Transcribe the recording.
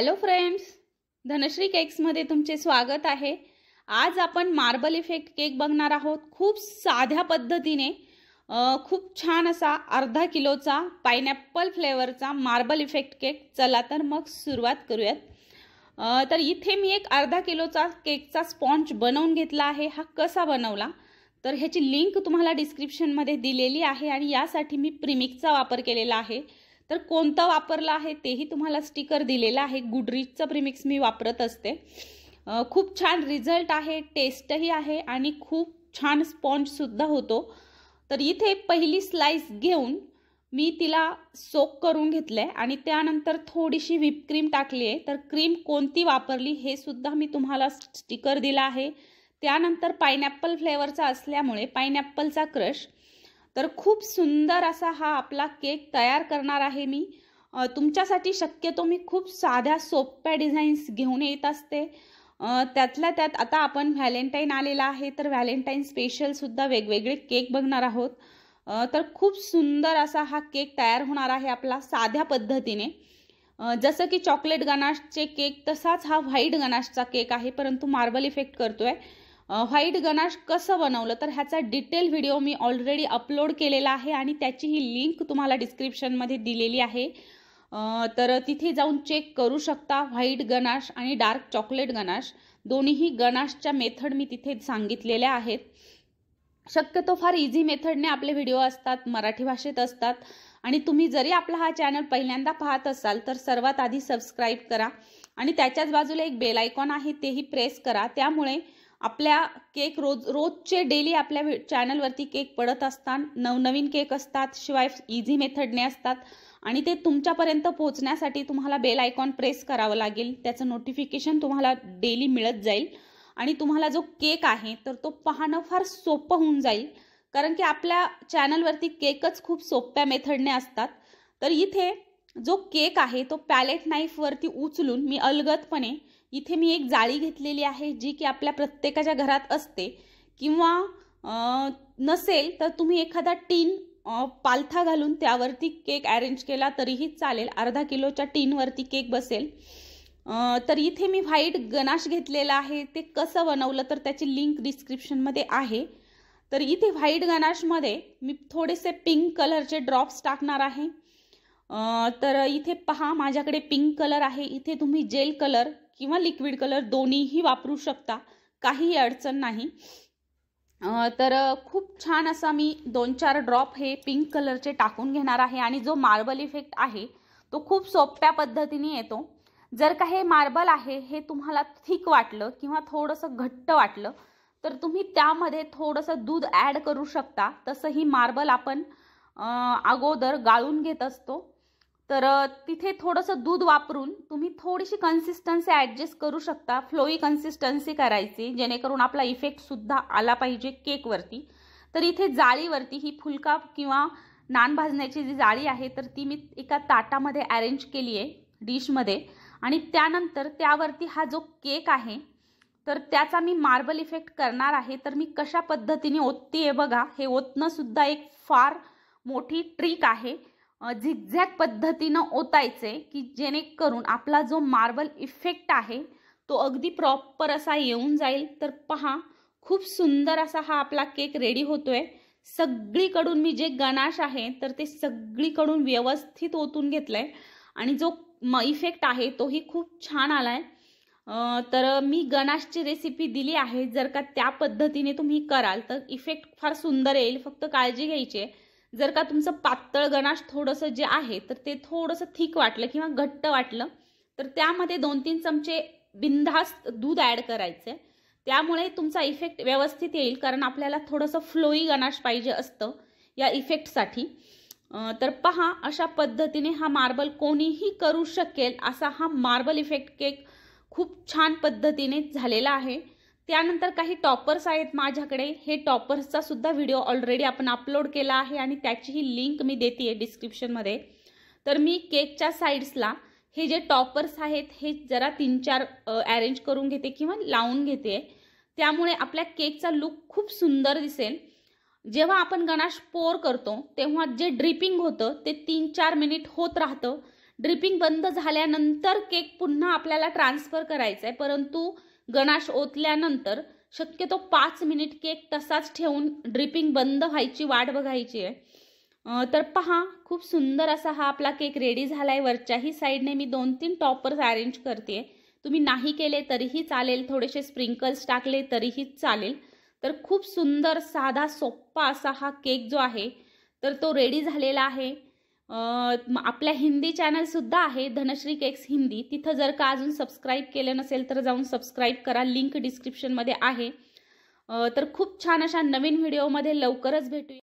hello friends Dhanashree केक्समध्ये तुमचे स्वागत आहे आज आपण मार्बल इफेक्ट केक बघणार आहोत खूप साध्या पद्धतीने खूप छान असा अर्धा किलोचा पायनॅपल फ्लेवरचा मार्बल इफेक्ट केक चला तर मग सुरुवात करूयात तर इथे मी एक अर्धा किलोचा केकचा स्पॉन्ज बनवून घेतला आहे हा कसा बनवला तर ह्याची लिंक तुम्हाला डिस्क्रिप्शनमध्ये दिलेली आहे आणि यासाठी मी प्रिमिकचा वापर केलेला आहे तर कोणता वापरला आहे तेही तुम्हाला स्टिकर दिलेलं आहे गुडरीचचं प्रिमिक्स मी वापरत असते खूप छान रिझल्ट आहे टेस्टही आहे आणि खूप छान स्पॉन्जसुद्धा होतो तर इथे पहिली स्लाइस घेऊन मी तिला सोक करून घेतलं आहे आणि त्यानंतर थोडीशी व्हिपक्रीम टाकली आहे तर क्रीम कोणती वापरली हे सुद्धा मी तुम्हाला स्टिकर दिला आहे त्यानंतर पायनॅप्पल फ्लेवरचा असल्यामुळे पायनॅप्पलचा क्रश तर खूप सुंदर असा हा आपला केक तयार करणार आहे मी तुमच्यासाठी शक्यतो मी खूप साध्या सोप्या डिझाईन्स घेऊन येत असते त्यातल्या त्यात आता आपण व्हॅलेंटाईन आलेला आहे तर व्हॅलेंटाईन स्पेशलसुद्धा वेगवेगळे केक बघणार आहोत तर खूप सुंदर असा हा केक तयार होणार आहे आपला साध्या पद्धतीने जसं की चॉकलेट गनाशचे केक तसाच हा व्हाईट गनाशचा केक आहे परंतु मार्बल इफेक्ट करतो आहे व्हाईट गणाश कसं बनवलं तर ह्याचा डिटेल व्हिडिओ मी ऑलरेडी अपलोड केलेला आहे आणि त्याची ही लिंक तुम्हाला डिस्क्रिप्शनमध्ये दिलेली आहे तर तिथे जाऊन चेक करू शकता व्हाईट गणाश आणि डार्क चॉकलेट गणाश दोन्हीही गणाशच्या मेथड मी तिथे सांगितलेल्या आहेत शक्यतो फार इझी मेथडने आपले व्हिडिओ असतात मराठी भाषेत असतात आणि तुम्ही जरी आपला हा चॅनल पहिल्यांदा पाहत असाल तर सर्वात आधी सबस्क्राईब करा आणि त्याच्याच बाजूला एक बेल आयकॉन आहे तेही प्रेस करा त्यामुळे आपल्या केक रोज रोजचे डेली आपल्या चॅनलवरती केक पडत असतात नवनवीन केक असतात शिवाय इझी मेथडने असतात आणि ते तुमच्यापर्यंत पोहोचण्यासाठी तुम्हाला बेल आयकॉन प्रेस करावं लागेल त्याचं नोटिफिकेशन तुम्हाला डेली मिळत जाईल आणि तुम्हाला जो केक आहे तर तो पाहणं फार सोपं होऊन जाईल कारण की आपल्या चॅनलवरती केकच खूप सोप्या मेथडने असतात तर इथे जो केक आहे तो पॅलेट नाईफवरती उचलून मी अलगदपणे इथे मी एक जाळी घेतलेली आहे जी की आपल्या प्रत्येकाच्या घरात असते किंवा नसेल तर तुम्ही एखादा टीन पालथा घालून त्यावरती केक अरेंज केला तरीही चालेल अर्धा किलोच्या टीनवरती केक बसेल तर इथे मी व्हाईट गनाश घेतलेला आहे ते कसं बनवलं तर त्याची लिंक डिस्क्रिप्शनमध्ये आहे तर इथे व्हाईट गनाशमध्ये मी थोडेसे पिंक कलरचे ड्रॉप्स टाकणार आहे तर इथे पहा माझ्याकडे पिंक कलर आहे इथे तुम्ही जेल कलर किंवा लिक्विड कलर दोन्हीही वापरू शकता काहीही अडचण नाही तर खूप छान असा मी दोन चार ड्रॉप हे पिंक कलरचे टाकून घेणार आहे आणि जो मार्बल इफेक्ट आहे तो खूप सोप्या पद्धतीने येतो जर का हे मार्बल आहे हे तुम्हाला थिक वाटलं किंवा थोडंसं घट्ट वाटलं तर तुम्ही त्यामध्ये थोडंसं दूध ॲड करू शकता तसंही ही मार्बल आपण अगोदर गाळून घेत असतो तर तिथे थोडंसं दूध वापरून तुम्ही थोडीशी कन्सिस्टन्सी ॲडजस्ट करू शकता फ्लोई कन्सिस्टन्सी करायची जेणेकरून आपला इफेक्टसुद्धा आला पाहिजे केकवरती तर इथे जाळीवरती ही फुलका किंवा नान भाजण्याची जी जाळी आहे तर ती मी एका ताटामध्ये अरेंज केली आहे डिशमध्ये आणि त्यानंतर त्यावरती हा जो केक आहे तर त्याचा मी मार्बल इफेक्ट करणार आहे तर मी कशा पद्धतीने ओतते आहे बघा हे ओतणंसुद्धा एक फार मोठी ट्रिक आहे झिगझॅग पद्धतीनं ओतायचे की जेणेकरून आपला जो मार्बल इफेक्ट आहे तो अगदी प्रॉपर असा येऊन जाईल तर पहा खूप सुंदर असा हा आपला केक रेडी होतोय सगळीकडून मी जे गणाश आहे तर ते सगळीकडून व्यवस्थित ओतून घेतलंय आणि जो इफेक्ट आहे तोही खूप छान आलाय तर मी गणाशची रेसिपी दिली आहे जर का त्या पद्धतीने तुम्ही कराल तर इफेक्ट फार सुंदर येईल फक्त काळजी घ्यायची आहे जर का तुमचं पातळ गणाश थोडंसं जे आहे तर ते थोडंसं थिक वाटलं किंवा घट्ट वाटलं तर त्यामध्ये दोन तीन चमचे बिनधास्त दूध ॲड करायचे त्यामुळे तुमचा इफेक्ट व्यवस्थित येईल कारण आपल्याला थोडंसं फ्लोई गणाश पाहिजे असतं या इफेक्टसाठी तर पहा अशा पद्धतीने हा मार्बल कोणीही करू शकेल असा हा मार्बल इफेक्ट केक खूप छान पद्धतीने झालेला आहे त्यानंतर काही टॉपर्स आहेत माझ्याकडे हे टॉपर्सचा सुद्धा व्हिडिओ ऑलरेडी आपण अपलोड केला आहे आणि त्याचीही लिंक मी देते आहे डिस्क्रिप्शनमध्ये तर मी केकच्या साईड्सला हे जे टॉपर्स आहेत हे जरा तीन चार अरेंज करून घेते किंवा लावून घेते त्यामुळे आपल्या केकचा लुक खूप सुंदर दिसेल जेव्हा आपण गणाश पोर करतो तेव्हा जे ड्रिपिंग होतं ते तीन चार मिनिट होत राहतं ड्रिपिंग बंद झाल्यानंतर केक पुन्हा आपल्याला ट्रान्सफर करायचा आहे परंतु गणाश ओतल्यानंतर शक्यतो पाच मिनिट केक तसाच ठेवून ड्रिपिंग बंद व्हायची वाट बघायची आहे तर पहा खूप सुंदर असा हा आपला केक रेडी झाला आहे वरच्याही साईडने मी दोन तीन टॉपर्स अरेंज करते तुम्ही नाही केले तरीही चालेल थोडेसे स्प्रिंकल्स टाकले तरीही चालेल तर खूप सुंदर साधा सोप्पा असा हा केक जो आहे तर तो रेडी झालेला आहे आपल्या हिंदी सुद्धा आहे धनश्री केक्स हिंदी तिथं जर का अजून सबस्क्राईब केलं नसेल तर जाऊन सबस्क्राईब करा लिंक डिस्क्रिप्शनमध्ये आहे तर खूप छान अशा नवीन व्हिडिओमध्ये लवकरच भेटू